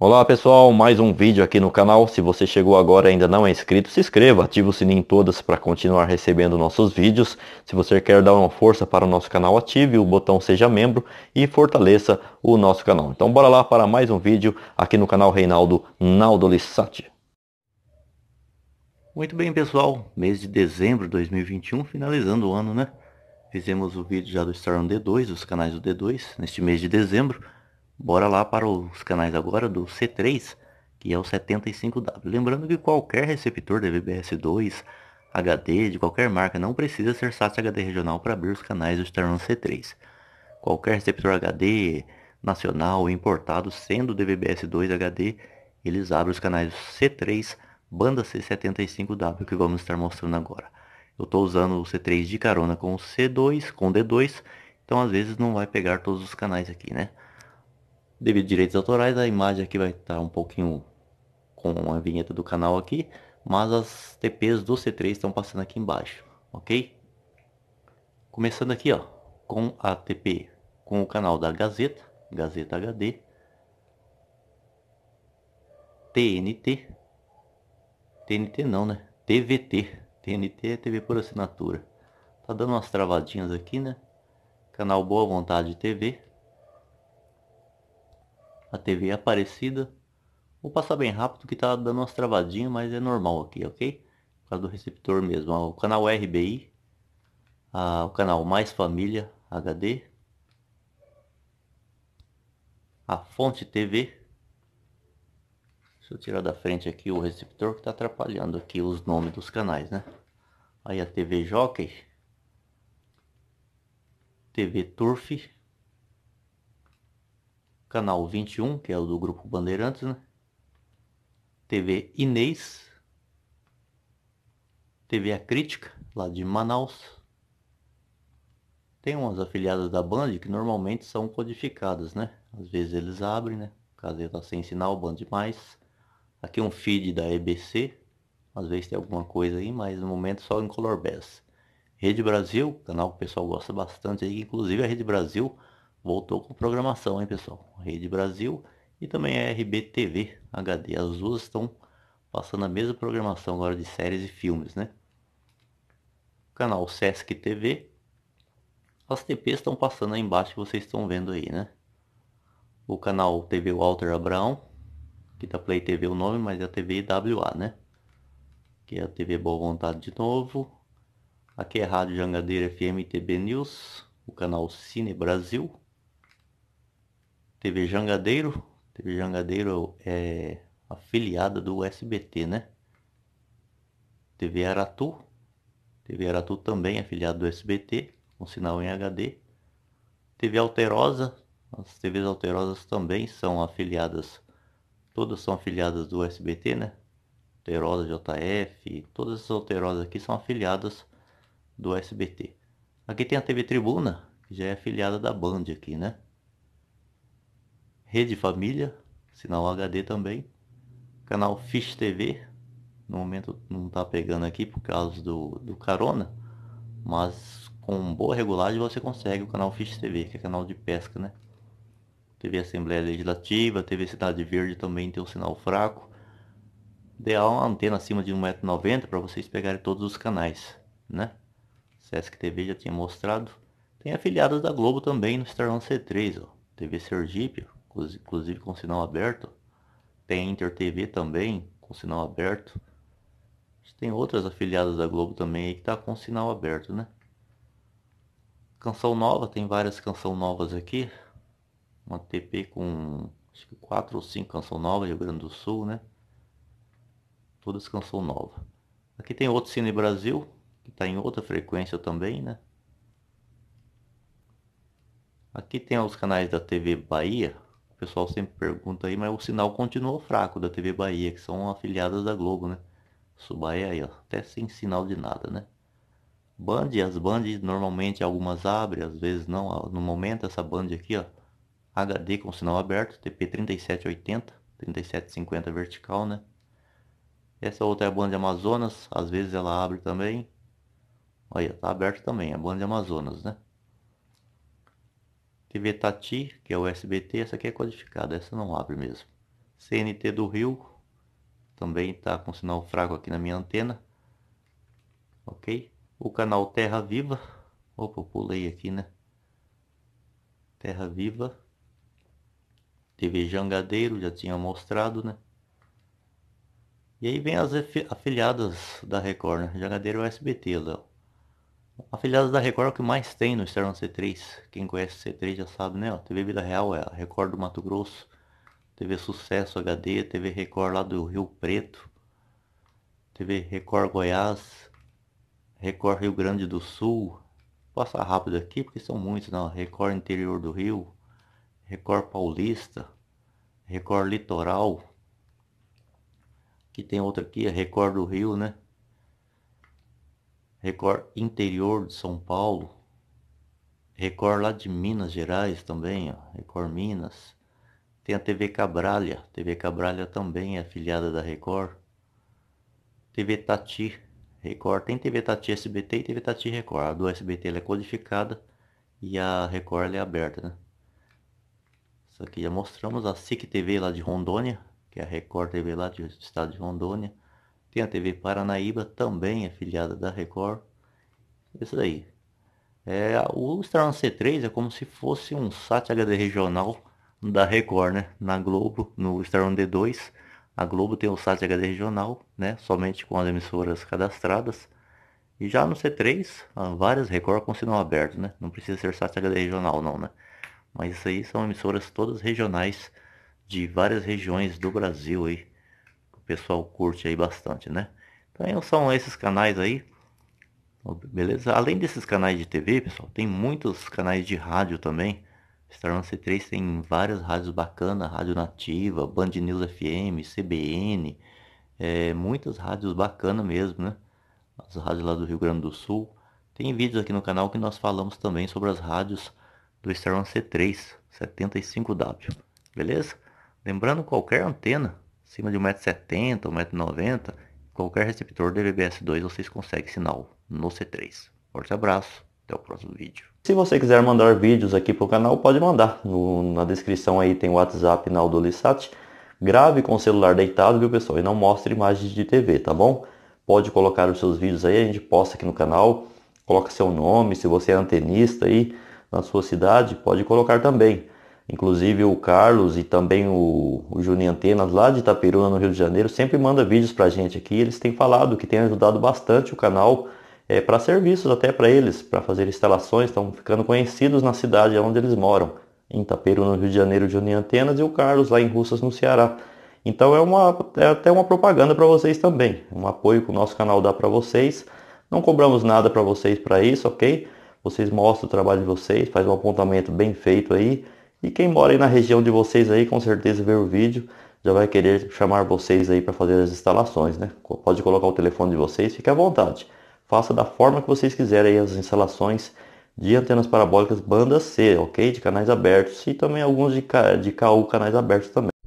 Olá pessoal, mais um vídeo aqui no canal. Se você chegou agora e ainda não é inscrito, se inscreva, ative o sininho todas para continuar recebendo nossos vídeos. Se você quer dar uma força para o nosso canal, ative o botão seja membro e fortaleça o nosso canal. Então bora lá para mais um vídeo aqui no canal Reinaldo Naldolissati. Muito bem pessoal, mês de dezembro de 2021, finalizando o ano né? Fizemos o vídeo já do Star on D2, dos canais do D2, neste mês de dezembro. Bora lá para os canais agora do C3, que é o 75W. Lembrando que qualquer receptor s 2 HD de qualquer marca, não precisa ser SAT HD regional para abrir os canais do Sternum C3. Qualquer receptor HD nacional importado, sendo dvb s 2 HD, eles abrem os canais C3, banda C75W, que vamos estar mostrando agora. Eu estou usando o C3 de carona com o C2, com o D2, então às vezes não vai pegar todos os canais aqui, né? Devido a direitos autorais, a imagem aqui vai estar um pouquinho com a vinheta do canal aqui, mas as TPs do C3 estão passando aqui embaixo, ok? Começando aqui, ó, com a TP, com o canal da Gazeta, Gazeta HD, TNT, TNT não, né? TVT, TNT é TV por assinatura. Tá dando umas travadinhas aqui, né? Canal Boa Vontade TV, a TV aparecida. É Vou passar bem rápido que tá dando umas travadinhas, mas é normal aqui, ok? Por causa do receptor mesmo. O canal RBI, a, o canal Mais Família HD, a Fonte TV. Deixa eu tirar da frente aqui o receptor que está atrapalhando aqui os nomes dos canais, né? Aí a TV Jockey, TV Turf, canal 21, que é o do Grupo Bandeirantes, né? TV Inês, TV A Crítica, lá de Manaus. Tem umas afiliadas da Band que normalmente são codificadas, né? Às vezes eles abrem, né? Caso está sem sinal, Band mais. Aqui um feed da EBC, às vezes tem alguma coisa aí, mas no momento só em Color Bass. Rede Brasil, canal que o pessoal gosta bastante aí, inclusive a Rede Brasil Voltou com programação, hein, pessoal? Rede Brasil e também a RBTV HD. As duas estão passando a mesma programação agora de séries e filmes, né? canal Sesc TV. As TPs estão passando aí embaixo que vocês estão vendo aí, né? O canal TV Walter Abraão, que tá Play TV o nome, mas é a TV WA, né? Que é a TV Boa Vontade de novo. Aqui é a Rádio Jangadeira FM TB News, o canal Cine Brasil, TV Jangadeiro. TV Jangadeiro é afiliada do SBT, né? TV Aratu. TV Aratu também é afiliada do SBT, com sinal em HD. TV Alterosa. As TVs Alterosas também são afiliadas, todas são afiliadas do SBT, né? Alterosa, JF, todas essas Alterosas aqui são afiliadas do SBT. Aqui tem a TV Tribuna, que já é afiliada da Band aqui, né? Rede Família, sinal HD também, canal Fish TV, no momento não está pegando aqui por causa do, do carona, mas com boa regulagem você consegue o canal Fish TV, que é canal de pesca, né? TV Assembleia Legislativa, TV Cidade Verde também tem um sinal fraco. Dê uma antena acima de 1,90m para vocês pegarem todos os canais, né? Sesc TV já tinha mostrado. Tem afiliados da Globo também no Starlan C3, ó. TV Sergipe, inclusive com sinal aberto. Tem Inter TV também, com sinal aberto. Tem outras afiliadas da Globo também que tá com sinal aberto, né? Canção nova, tem várias canção novas aqui. Uma TP com acho que 4 ou 5 canção nova, Rio Grande do Sul, né? Todas canção nova. Aqui tem outro Cine Brasil, que está em outra frequência também, né? Aqui tem os canais da TV Bahia, pessoal sempre pergunta aí, mas o sinal continuou fraco da TV Bahia, que são afiliadas da Globo, né? Subaé aí, ó, até sem sinal de nada, né? Band, as bands normalmente algumas abrem, às vezes não. No momento essa band aqui, ó, HD com sinal aberto, TP3780, 3750 vertical, né? Essa outra é a banda Amazonas, às vezes ela abre também. Olha, tá aberto também, a banda Amazonas, né? TV Tati, que é o SBT, essa aqui é codificada, essa não abre mesmo. CNT do Rio, também está com sinal fraco aqui na minha antena. Ok? O canal Terra Viva. Opa, pulei aqui, né? Terra Viva. TV Jangadeiro, já tinha mostrado, né? E aí vem as afiliadas da Record, né? Jangadeiro é o SBT, Léo. Afiliados da Record é o que mais tem no Externo C3. Quem conhece C3 já sabe, né? TV Vida Real é a Record do Mato Grosso. TV Sucesso HD, TV Record lá do Rio Preto. TV Record Goiás. Record Rio Grande do Sul. Vou passar rápido aqui porque são muitos, não. Né? Record Interior do Rio. Record Paulista. Record Litoral. Aqui tem outra aqui, a é Record do Rio, né? Record interior de São Paulo, Record lá de Minas Gerais também, ó, Record Minas. Tem a TV Cabralha, TV Cabralha também é afiliada da Record. TV Tati, Record, tem TV Tati SBT e TV Tati Record. A do SBT é codificada e a Record é aberta, né? Isso aqui já mostramos, a SIC TV lá de Rondônia, que é a Record TV lá do estado de Rondônia. Tem a TV Paranaíba, também afiliada da Record. Isso daí. É, o Estrela C3 é como se fosse um site HD regional da Record, né? Na Globo, no Estrela D2, a Globo tem o um HD regional, né? Somente com as emissoras cadastradas. E já no C3, ah, várias Record continuam abertas, né? Não precisa ser site HD regional não, né? Mas isso aí são emissoras todas regionais de várias regiões do Brasil aí pessoal curte aí bastante, né? Então são esses canais aí. Beleza? Além desses canais de TV, pessoal, tem muitos canais de rádio também. Star C3 tem várias rádios bacanas, Rádio Nativa, Band News FM, CBN, é, muitas rádios bacanas mesmo, né? As rádios lá do Rio Grande do Sul. Tem vídeos aqui no canal que nós falamos também sobre as rádios do Star C3 75W, beleza? Lembrando qualquer antena acima de 1,70m, 1,90m, qualquer receptor dvb s 2 vocês conseguem sinal no C3. Forte abraço, até o próximo vídeo. Se você quiser mandar vídeos aqui para o canal, pode mandar. No, na descrição aí tem o WhatsApp na Audolisat. Grave com o celular deitado, viu pessoal? E não mostre imagens de TV, tá bom? Pode colocar os seus vídeos aí, a gente posta aqui no canal. Coloca seu nome, se você é antenista aí na sua cidade, pode colocar também. Inclusive o Carlos e também o, o Juninho Antenas, lá de Itaperuna, no Rio de Janeiro, sempre manda vídeos para a gente aqui. Eles têm falado que tem ajudado bastante o canal é, para serviços até para eles, para fazer instalações. Estão ficando conhecidos na cidade onde eles moram. Em Itaperuna, no Rio de Janeiro, o Juninho Antenas e o Carlos lá em Russas, no Ceará. Então é, uma, é até uma propaganda para vocês também. Um apoio que o nosso canal dá para vocês. Não cobramos nada para vocês para isso, ok? Vocês mostram o trabalho de vocês, faz um apontamento bem feito aí e quem mora aí na região de vocês aí, com certeza ver o vídeo, já vai querer chamar vocês aí para fazer as instalações, né? Pode colocar o telefone de vocês, fique à vontade. Faça da forma que vocês quiserem as instalações de antenas parabólicas banda C, ok? De canais abertos e também alguns de, de KU canais abertos também.